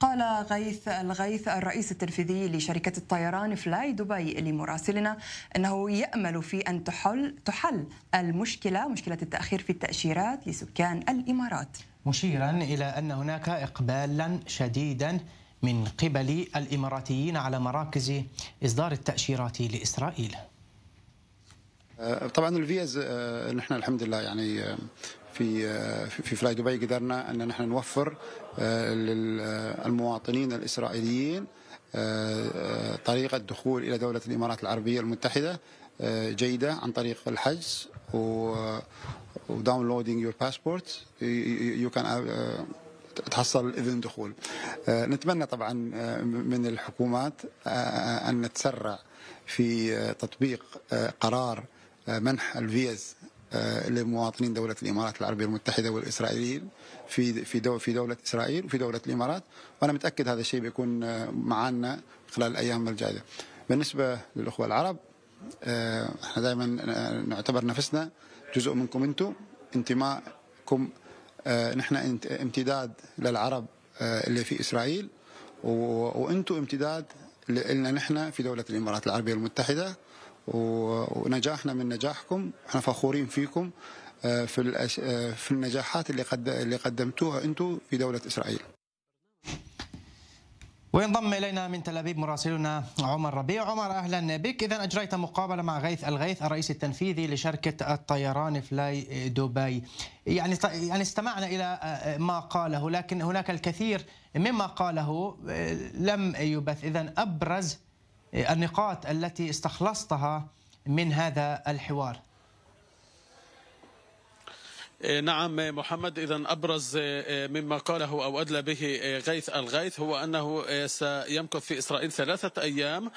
قال غيث الغيث الرئيس التنفيذي لشركة الطيران فلاي دبي لمراسلنا أنه يأمل في أن تحل تحل المشكلة مشكلة التأخير في التأشيرات لسكان الإمارات مشيرا إلى أن هناك إقبالا شديدا من قبل الإماراتيين على مراكز إصدار التأشيرات لإسرائيل أه، طبعا الفيز أه، نحن الحمد لله يعني أه، آه، في في فلاي دبي قدرنا ان نحن نوفر آه، للمواطنين آه، الاسرائيليين طريقه دخول الى دوله الامارات العربيه المتحده جيده عن طريق الحجز وداونلودينج يور باسبورت يو كان تحصل اذن دخول نتمنى طبعا من الحكومات ان نتسرع في تطبيق قرار منح الفيز آه، لمواطنين دولة الإمارات العربية المتحدة والإسرائيليين في في في دولة إسرائيل وفي دولة الإمارات وأنا متأكد هذا الشيء بيكون آه، معنا خلال الأيام الجاية بالنسبة للأخوة العرب آه، احنا دائما نعتبر نفسنا جزء منكم انتم انتماءكم نحن امتداد للعرب اللي في إسرائيل وانتم امتداد لنا نحن في دولة الإمارات العربية المتحدة ونجاحنا من نجاحكم احنا فخورين فيكم آه، في آه، في النجاحات اللي قد اللي قدمتوها انتم في دوله اسرائيل. وينضم الينا من تل ابيب مراسلنا عمر ربيع، عمر اهلا بك، اذا اجريت مقابله مع غيث الغيث الرئيس التنفيذي لشركه الطيران فلاي دبي. يعني يعني استمعنا الى آه، ما قاله لكن هناك الكثير مما قاله لم يبث، اذا ابرز النقاط التي استخلصتها من هذا الحوار إيه، نعم إيه، محمد إذا أبرز إيه، مما قاله أو أدلى به غيث الغيث هو أنه سيمكث في إسرائيل ثلاثة أيام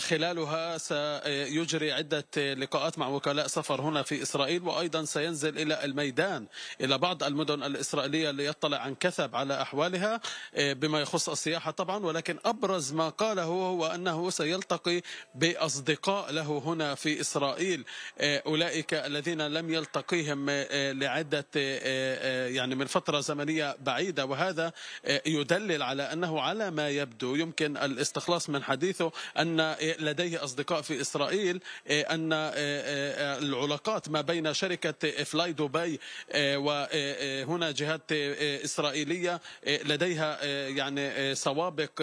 خلالها سيجري عدة لقاءات مع وكلاء سفر هنا في إسرائيل وأيضا سينزل إلى الميدان إلى بعض المدن الإسرائيلية ليطلع عن كثب على أحوالها بما يخص السياحة طبعا ولكن أبرز ما قاله هو أنه سيلتقي بأصدقاء له هنا في إسرائيل أولئك الذين لم يلتقيهم لعدة آه، آه، يعني من فترة زمنية بعيدة وهذا آه، يدلل على أنه على ما يبدو يمكن الاستخلاص من حديثه أن لديه أصدقاء في إسرائيل أن العلاقات ما بين شركة فلاي دبي وهنا جهات إسرائيلية لديها يعني سوابق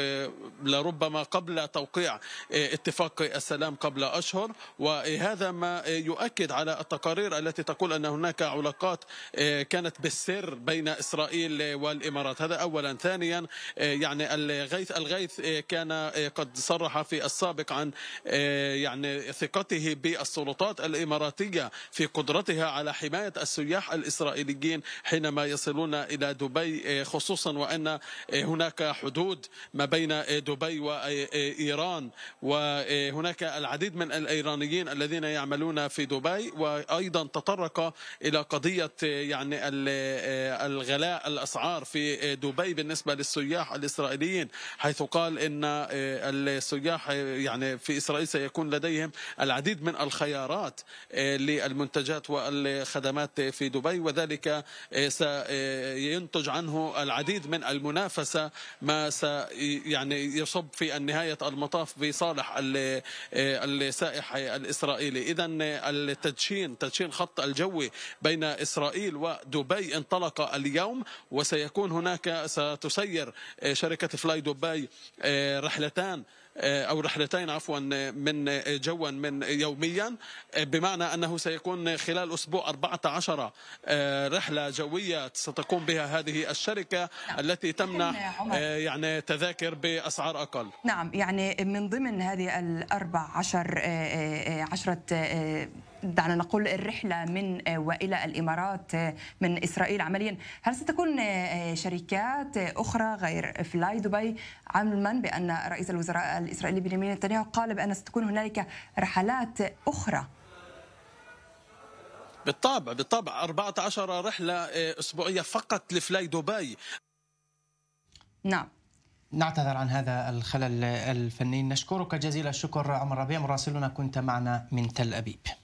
لربما قبل توقيع اتفاق السلام قبل أشهر وهذا ما يؤكد على التقارير التي تقول أن هناك علاقات العلاقات آه، كانت بالسر بين إسرائيل والإمارات هذا أولا ثانيا آه، يعني الغيث الغيث آه، كان قد صرح في السابق عن يعني ثقته بالسلطات الإماراتية في قدرتها على حماية السياح الإسرائيليين حينما يصلون إلى دبي خصوصا وأن هناك حدود ما بين دبي وإيران وهناك العديد من الإيرانيين الذين يعملون في دبي وأيضا تطرق إلى قضية قضية يعني آه، الغلاء الأسعار في آه، دبي بالنسبة للسياح الإسرائيليين حيث قال أن آه، السياح يعني في إسرائيل سيكون لديهم العديد من الخيارات للمنتجات والخدمات في دبي وذلك سينتج عنه العديد من المنافسة ما سي يعني يصب في نهاية المطاف بصالح السائح الإسرائيلي إذا التدشين تدشين خط الجوي بين إسرائيل ودبي انطلق اليوم وسيكون هناك ستسير آه، شركة فلاي دبي آه، رحلتان آه، أو رحلتين عفوا من جوا من يوميا آه، بمعنى أنه سيكون خلال أسبوع 14 آه، رحلة جوية ستقوم بها هذه الشركة نعم. التي تمنح يعني تذاكر بأسعار أقل نعم يعني من ضمن هذه ال 14 عشرة دعنا نقول الرحله من والى الامارات من اسرائيل عمليا هل ستكون شركات اخرى غير فلاي دبي علما بان رئيس الوزراء الإسرائيلي بنيامين نتنياهو قال بأن ستكون هنالك رحلات أخرى بالطبع بالطبع 14 رحلة إيه، أسبوعية فقط لفلاي دبي نعم نعتذر عن هذا الخلل الفني نشكرك جزيل الشكر عمر ربيع مراسلنا كنت معنا من تل أبيب